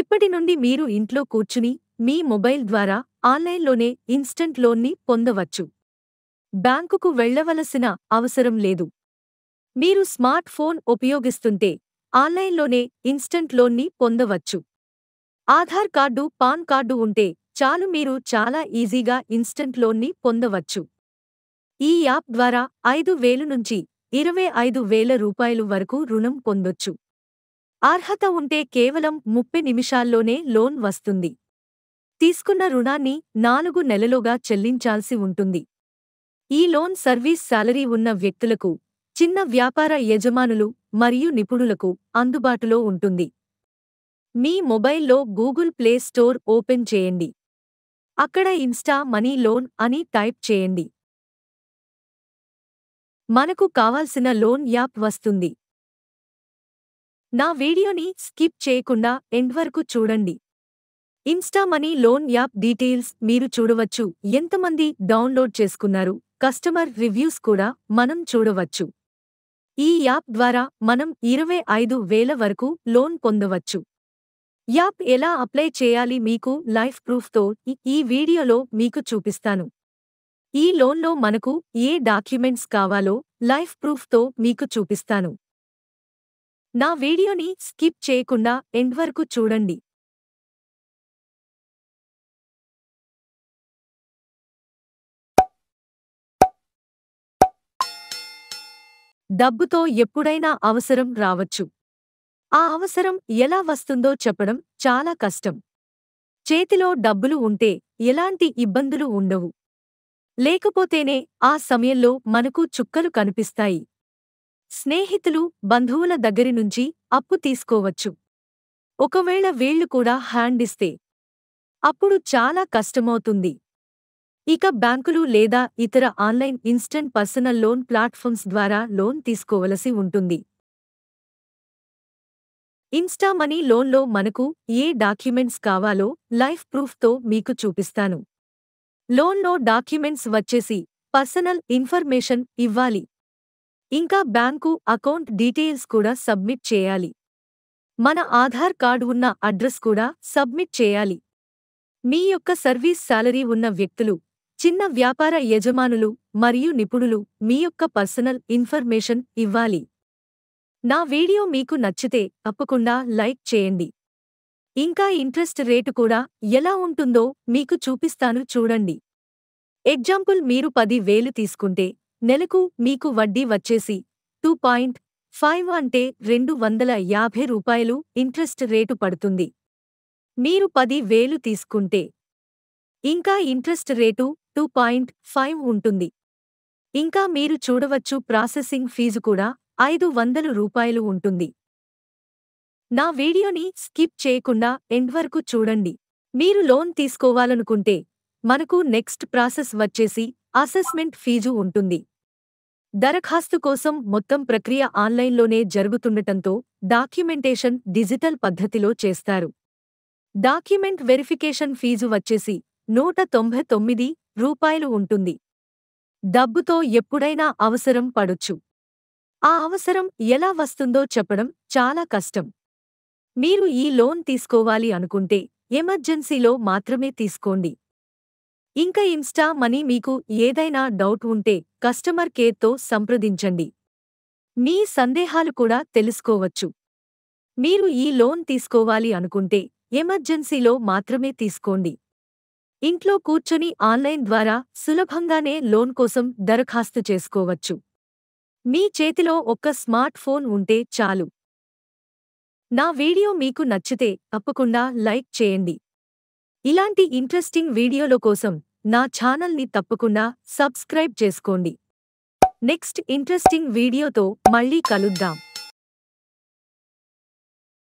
ఇప్పటి నుండి మీరు ఇంట్లో కూర్చుని మీ మొబైల్ ద్వారా ఆన్లైన్లోనే ఇన్స్టంట్ లోన్ని పొందవచ్చు బ్యాంకుకు వెళ్లవలసిన అవసరం లేదు మీరు స్మార్ట్ ఫోన్ ఉపయోగిస్తుంటే ఆన్లైన్లోనే ఇన్స్టంట్ లోన్ని పొందవచ్చు ఆధార్ కార్డు పాన్ కార్డు ఉంటే చాలు మీరు చాలా ఈజీగా ఇన్స్టంట్ లోన్ని పొందవచ్చు ఈ యాప్ ద్వారా ఐదు వేలు నుంచి ఇరవై ఐదు వేల రూపాయలు వరకు రుణం పొందొచ్చు అర్హత ఉంటే కేవలం ముప్పై నిమిషాల్లోనే లోన్ వస్తుంది తీసుకున్న రుణాన్ని నాలుగు నెలలుగా చెల్లించాల్సి ఉంటుంది ఈ లోన్ సర్వీస్ శాలరీ ఉన్న వ్యక్తులకు చిన్న వ్యాపార యజమానులు మరియు నిపుణులకు అందుబాటులో ఉంటుంది మీ మొబైల్లో గూగుల్ ప్లే స్టోర్ ఓపెన్ చేయండి అక్కడ ఇన్స్టా మనీ లోన్ అని టైప్ చేయండి మనకు కావాల్సిన లోన్ యాప్ వస్తుంది నా వీడియోని స్కిప్ చేయకుండా ఎండ్ వరకు చూడండి Insta Money loan app details మీరు చూడవచ్చు ఎంతమంది డౌన్లోడ్ చేసుకున్నారు కస్టమర్ రివ్యూస్ కూడా మనం చూడవచ్చు ఈ యాప్ ద్వారా మనం ఇరవై ఐదు వేల వరకు లోన్ పొందవచ్చు యాప్ ఎలా అప్లై చేయాలి మీకు లైఫ్ ప్రూఫ్తో ఈ వీడియోలో మీకు చూపిస్తాను ఈ లోన్లో మనకు ఏ డాక్యుమెంట్స్ కావాలో లైఫ్ ప్రూఫ్తో మీకు చూపిస్తాను నా వీడియోని స్కిప్ చేయకుండా ఎండ్ వరకు చూడండి డబ్బుతో ఎప్పుడైనా అవసరం రావచ్చు ఆ అవసరం ఎలా వస్తుందో చెప్పడం చాలా కష్టం చేతిలో డబ్బులు ఉంటే ఎలాంటి ఇబ్బందులు ఉండవు లేకపోతేనే ఆ సమయంలో మనకు చుక్కలు కనిపిస్తాయి స్నేహితులు బంధువుల దగ్గరి నుంచి అప్పు తీసుకోవచ్చు ఒకవేళ వీళ్లు కూడా హ్యాండ్ ఇస్తే అప్పుడు చాలా కష్టమవుతుంది ఇక బ్యాంకులు లేదా ఇతర online instant personal loan platforms ద్వారా లోన్ తీసుకోవలసి ఉంటుంది ఇన్స్టా మనీ లోన్లో మనకు ఏ డాక్యుమెంట్స్ కావాలో లైఫ్ ప్రూఫ్తో మీకు చూపిస్తాను లోన్లో డాక్యుమెంట్స్ వచ్చేసి పర్సనల్ ఇన్ఫర్మేషన్ ఇవ్వాలి ఇంకా బ్యాంకు అకౌంట్ డీటెయిల్స్ కూడా సబ్మిట్ చేయాలి మన ఆధార్ కార్డు ఉన్న అడ్రస్ కూడా సబ్మిట్ చేయాలి మీ యొక్క సర్వీస్ శాలరీ ఉన్న వ్యక్తులు చిన్న వ్యాపార యజమానులు మరియు నిపుణులు మీ యొక్క పర్సనల్ ఇన్ఫర్మేషన్ ఇవ్వాలి నా వీడియో మీకు నచ్చితే తప్పకుండా లైక్ చేయండి ఇంకా ఇంట్రెస్ట్ రేటు కూడా ఎలా ఉంటుందో మీకు చూపిస్తాను చూడండి ఎగ్జాంపుల్ మీరు పది వేలు తీసుకుంటే నెలకు మీకు వడ్డీ వచ్చేసి టూ పాయింట్ ఫైవ్ అంటే రెండు వందల యాభై రూపాయలు ఇంట్రెస్ట్ రేటు పడుతుంది మీరు పది వేలు తీసుకుంటే ఇంకా interest rate two point five ఉంటుంది ఇంకా మీరు చూడవచ్చు ప్రాసెసింగ్ ఫీజు కూడా ఐదు వందలు రూపాయలు ఉంటుంది నా వీడియోని స్కిప్ చేయకుండా ఎండ్ వరకు చూడండి మీరు లోన్ తీసుకోవాలనుకుంటే మనకు నెక్స్ట్ ప్రాసెస్ వచ్చేసి అసెస్మెంట్ ఫీజు ఉంటుంది దరఖాస్తు కోసం మొత్తం ప్రక్రియ ఆన్లైన్లోనే జరుగుతుండటంతో డాక్యుమెంటేషన్ డిజిటల్ పద్ధతిలో చేస్తారు డాక్యుమెంట్ వెరిఫికేషన్ ఫీజు వచ్చేసి నూట తొంభై తొమ్మిది రూపాయలు ఉంటుంది డబ్బుతో ఎప్పుడైనా అవసరం పడొచ్చు ఆ అవసరం ఎలా వస్తుందో చెప్పడం చాలా కష్టం మీరు ఈ లోన్ తీసుకోవాలి అనుకుంటే ఎమర్జెన్సీలో మాత్రమే తీసుకోండి ఇంకా ఇన్స్టా మనీ మీకు ఏదైనా డౌట్ ఉంటే కస్టమర్ కేర్తో సంప్రదించండి మీ సందేహాలు కూడా తెలుసుకోవచ్చు మీరు ఈ లోన్ తీసుకోవాలి అనుకుంటే ఎమర్జెన్సీలో మాత్రమే తీసుకోండి ఇంట్లో కూర్చొని ఆన్లైన్ ద్వారా సులభంగానే లోన్ కోసం దరఖాస్తు చేసుకోవచ్చు మీ చేతిలో ఒక్క స్మార్ట్ ఫోన్ ఉంటే చాలు నా వీడియో మీకు నచ్చితే తప్పకుండా లైక్ చేయండి ఇలాంటి ఇంట్రెస్టింగ్ వీడియోల కోసం నా ఛానల్ని తప్పకుండా సబ్స్క్రైబ్ చేసుకోండి నెక్స్ట్ ఇంట్రెస్టింగ్ వీడియోతో మళ్ళీ కలుద్దాం